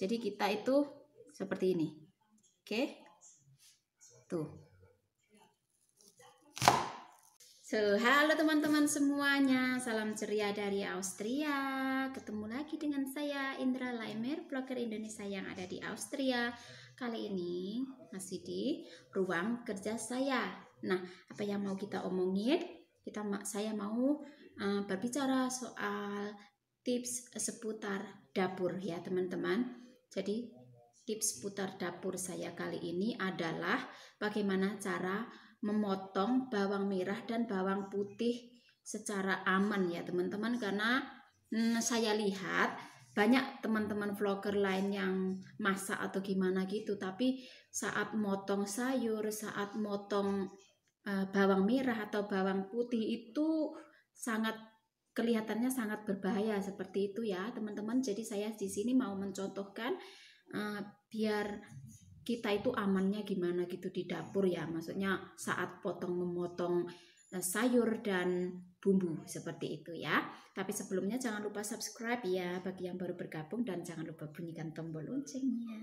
Jadi kita itu seperti ini. Oke. Tuh. So, halo teman-teman semuanya. Salam ceria dari Austria. Ketemu lagi dengan saya Indra Laimer, blogger Indonesia yang ada di Austria. Kali ini masih di ruang kerja saya. Nah, apa yang mau kita omongin? Kita saya mau uh, berbicara soal tips seputar dapur ya, teman-teman jadi tips putar dapur saya kali ini adalah bagaimana cara memotong bawang merah dan bawang putih secara aman ya teman-teman karena hmm, saya lihat banyak teman-teman vlogger lain yang masak atau gimana gitu tapi saat motong sayur saat motong uh, bawang merah atau bawang putih itu sangat kelihatannya sangat berbahaya seperti itu ya teman-teman. Jadi saya di sini mau mencontohkan uh, biar kita itu amannya gimana gitu di dapur ya. Maksudnya saat potong memotong eh, sayur dan bumbu seperti itu ya. Tapi sebelumnya jangan lupa subscribe ya bagi yang baru bergabung dan jangan lupa bunyikan tombol loncengnya.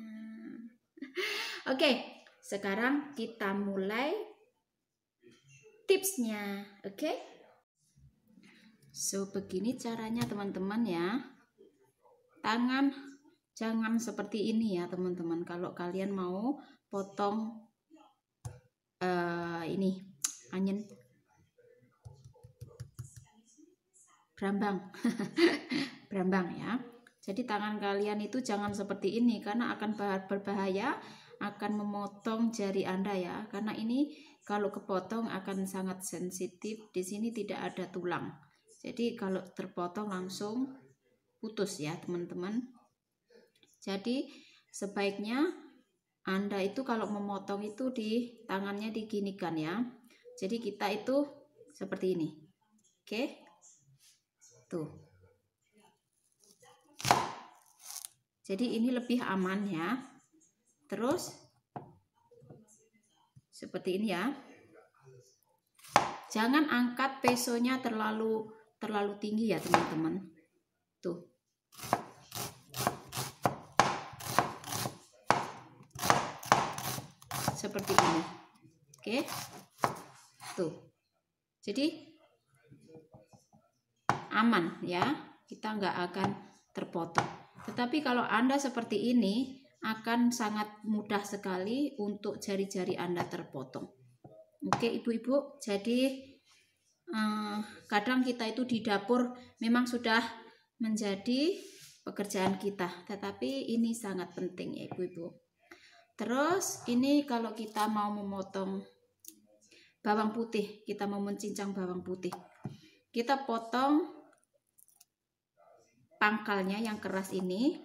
Oke, sekarang kita mulai tipsnya, oke? Okay? So, begini caranya teman-teman ya. Tangan jangan seperti ini ya teman-teman. Kalau kalian mau potong uh, ini anjen brambang. brambang ya. Jadi tangan kalian itu jangan seperti ini karena akan berbahaya akan memotong jari Anda ya. Karena ini kalau kepotong akan sangat sensitif. Di sini tidak ada tulang. Jadi kalau terpotong langsung putus ya teman-teman. Jadi sebaiknya Anda itu kalau memotong itu di tangannya diginikan ya. Jadi kita itu seperti ini. Oke. Tuh. Jadi ini lebih aman ya. Terus seperti ini ya. Jangan angkat pesonya terlalu terlalu tinggi ya teman-teman tuh seperti ini oke tuh jadi aman ya kita nggak akan terpotong tetapi kalau anda seperti ini akan sangat mudah sekali untuk jari-jari anda terpotong oke ibu-ibu jadi Eh, kadang kita itu di dapur memang sudah menjadi pekerjaan kita, tetapi ini sangat penting ya ibu-ibu. Terus ini kalau kita mau memotong bawang putih, kita mau mencincang bawang putih. Kita potong pangkalnya yang keras ini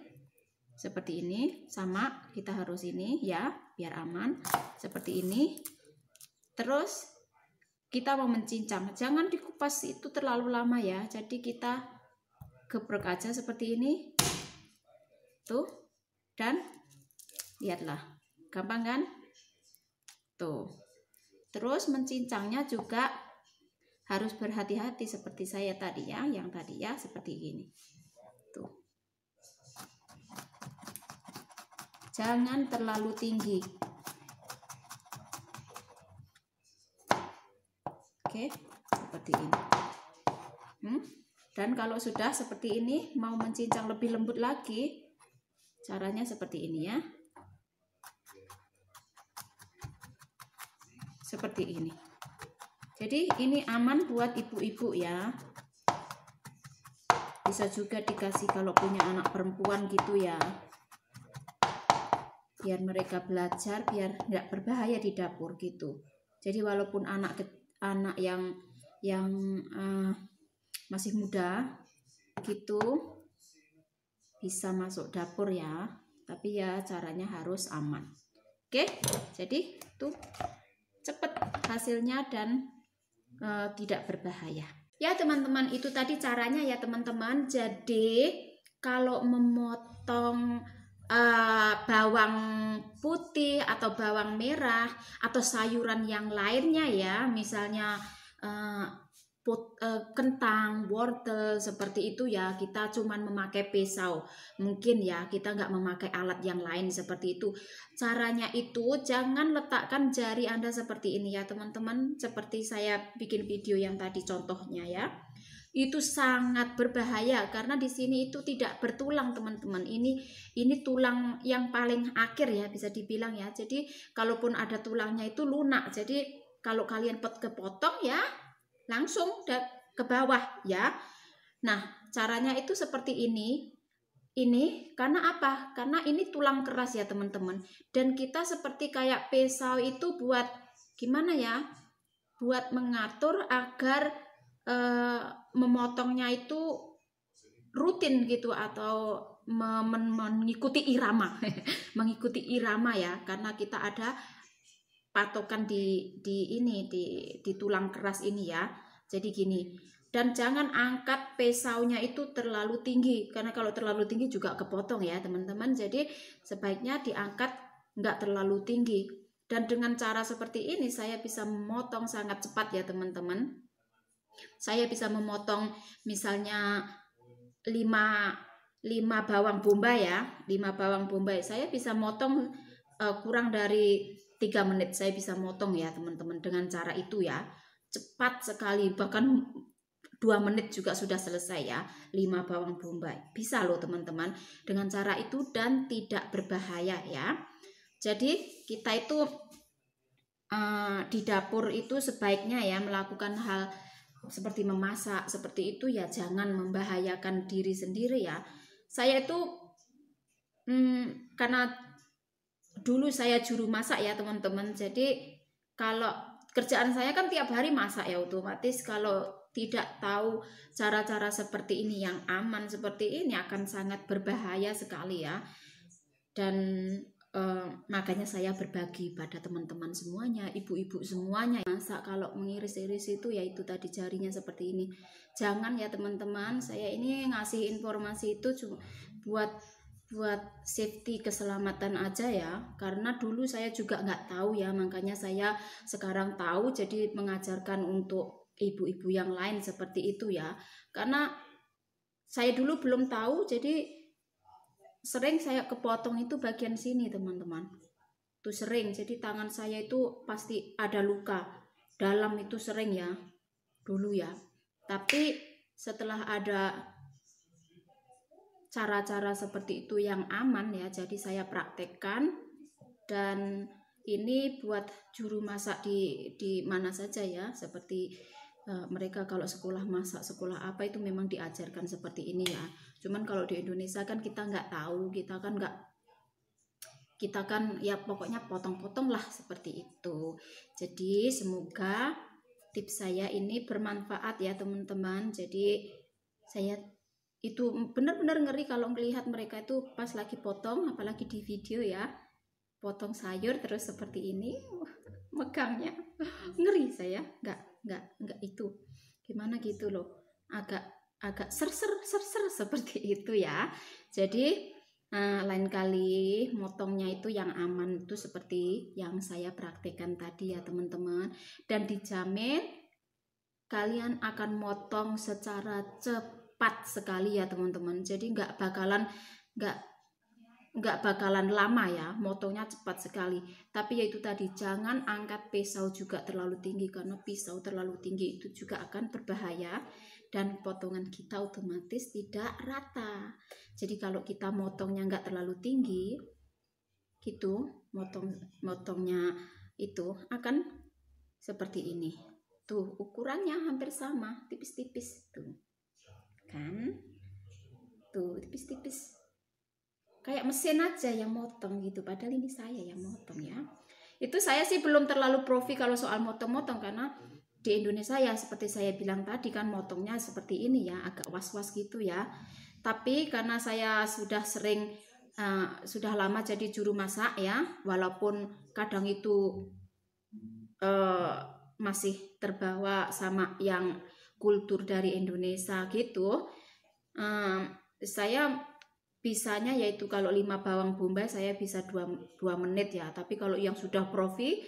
seperti ini sama kita harus ini ya biar aman seperti ini terus kita mau mencincang jangan dikupas itu terlalu lama ya jadi kita geprek aja seperti ini tuh dan lihatlah gampang kan tuh terus mencincangnya juga harus berhati-hati seperti saya tadi ya yang tadi ya seperti ini tuh jangan terlalu tinggi Oke, seperti ini. Hmm? Dan kalau sudah seperti ini, mau mencincang lebih lembut lagi, caranya seperti ini ya. Seperti ini. Jadi ini aman buat ibu-ibu ya. Bisa juga dikasih kalau punya anak perempuan gitu ya. Biar mereka belajar, biar nggak berbahaya di dapur gitu. Jadi walaupun anak anak yang yang uh, masih muda gitu bisa masuk dapur ya tapi ya caranya harus aman oke jadi tuh cepet hasilnya dan uh, tidak berbahaya ya teman-teman itu tadi caranya ya teman-teman jadi kalau memotong Eh, bawang putih atau bawang merah atau sayuran yang lainnya ya misalnya eh, put, eh, kentang wortel seperti itu ya kita cuman memakai pisau mungkin ya kita nggak memakai alat yang lain seperti itu caranya itu jangan letakkan jari anda seperti ini ya teman-teman seperti saya bikin video yang tadi contohnya ya itu sangat berbahaya karena di sini itu tidak bertulang teman-teman ini ini tulang yang paling akhir ya bisa dibilang ya jadi kalaupun ada tulangnya itu lunak jadi kalau kalian pet kepotong ya langsung ke bawah ya nah caranya itu seperti ini ini karena apa karena ini tulang keras ya teman-teman dan kita seperti kayak pisau itu buat gimana ya buat mengatur agar Eh, memotongnya itu rutin gitu atau mengikuti irama, mengikuti irama ya, karena kita ada patokan di di ini di di tulang keras ini ya. Jadi gini, dan jangan angkat pesaunya itu terlalu tinggi karena kalau terlalu tinggi juga kepotong ya teman-teman. Jadi sebaiknya diangkat nggak terlalu tinggi. Dan dengan cara seperti ini saya bisa memotong sangat cepat ya teman-teman saya bisa memotong misalnya 5 5 bawang bombay ya 5 bawang bombay saya bisa motong uh, kurang dari 3 menit saya bisa motong ya teman-teman dengan cara itu ya cepat sekali bahkan 2 menit juga sudah selesai ya 5 bawang bombay bisa loh teman-teman dengan cara itu dan tidak berbahaya ya jadi kita itu uh, di dapur itu sebaiknya ya melakukan hal seperti memasak seperti itu ya jangan membahayakan diri sendiri ya saya itu hmm, karena dulu saya juru masak ya teman-teman jadi kalau kerjaan saya kan tiap hari masak ya otomatis kalau tidak tahu cara-cara seperti ini yang aman seperti ini akan sangat berbahaya sekali ya dan makanya saya berbagi pada teman-teman semuanya, ibu-ibu semuanya. Masa kalau mengiris-iris itu ya itu tadi jarinya seperti ini. Jangan ya teman-teman, saya ini ngasih informasi itu cuma buat buat safety keselamatan aja ya karena dulu saya juga nggak tahu ya makanya saya sekarang tahu jadi mengajarkan untuk ibu-ibu yang lain seperti itu ya karena saya dulu belum tahu jadi sering saya kepotong itu bagian sini teman-teman itu sering jadi tangan saya itu pasti ada luka dalam itu sering ya dulu ya tapi setelah ada cara-cara seperti itu yang aman ya jadi saya praktekkan dan ini buat juru masak di di mana saja ya seperti uh, mereka kalau sekolah masak sekolah apa itu memang diajarkan seperti ini ya cuman kalau di Indonesia kan kita nggak tahu kita kan nggak kita kan ya pokoknya potong-potong lah seperti itu jadi semoga tips saya ini bermanfaat ya teman-teman jadi saya itu benar-benar ngeri kalau melihat mereka itu pas lagi potong apalagi di video ya potong sayur terus seperti ini uh, megangnya ngeri saya nggak nggak nggak itu gimana gitu loh agak agak ser-ser ser-ser seperti itu ya. Jadi Nah, lain kali motongnya itu yang aman itu seperti yang saya praktekkan tadi ya teman-teman. Dan dijamin kalian akan motong secara cepat sekali ya teman-teman. Jadi nggak bakalan nggak nggak bakalan lama ya, motongnya cepat sekali. Tapi yaitu tadi jangan angkat pisau juga terlalu tinggi karena pisau terlalu tinggi itu juga akan berbahaya dan potongan kita otomatis tidak rata. Jadi kalau kita motongnya nggak terlalu tinggi, gitu, motong motongnya itu akan seperti ini. Tuh, ukurannya hampir sama, tipis-tipis tuh. Kan? Tuh, tipis-tipis. Kayak mesin aja yang motong gitu, padahal ini saya yang motong ya. Itu saya sih belum terlalu profi kalau soal motong-motong karena di Indonesia ya seperti saya bilang tadi kan motongnya seperti ini ya agak was-was gitu ya tapi karena saya sudah sering uh, sudah lama jadi juru masak ya walaupun kadang itu uh, masih terbawa sama yang kultur dari Indonesia gitu uh, saya bisanya yaitu kalau lima bawang bombay saya bisa dua, dua menit ya tapi kalau yang sudah profi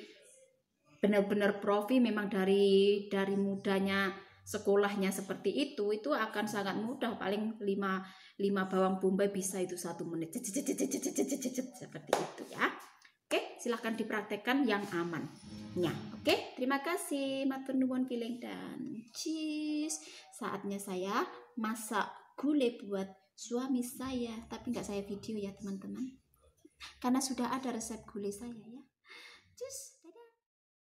benar-benar profi memang dari dari mudanya sekolahnya seperti itu itu akan sangat mudah paling 5 5 bawang bombay bisa itu satu menit seperti itu ya oke silahkan dipraktekkan yang amannya oke terima kasih matur nuwun piling dan cheese saatnya saya masak gulai buat suami saya tapi nggak saya video ya teman-teman karena sudah ada resep gulai saya ya cheese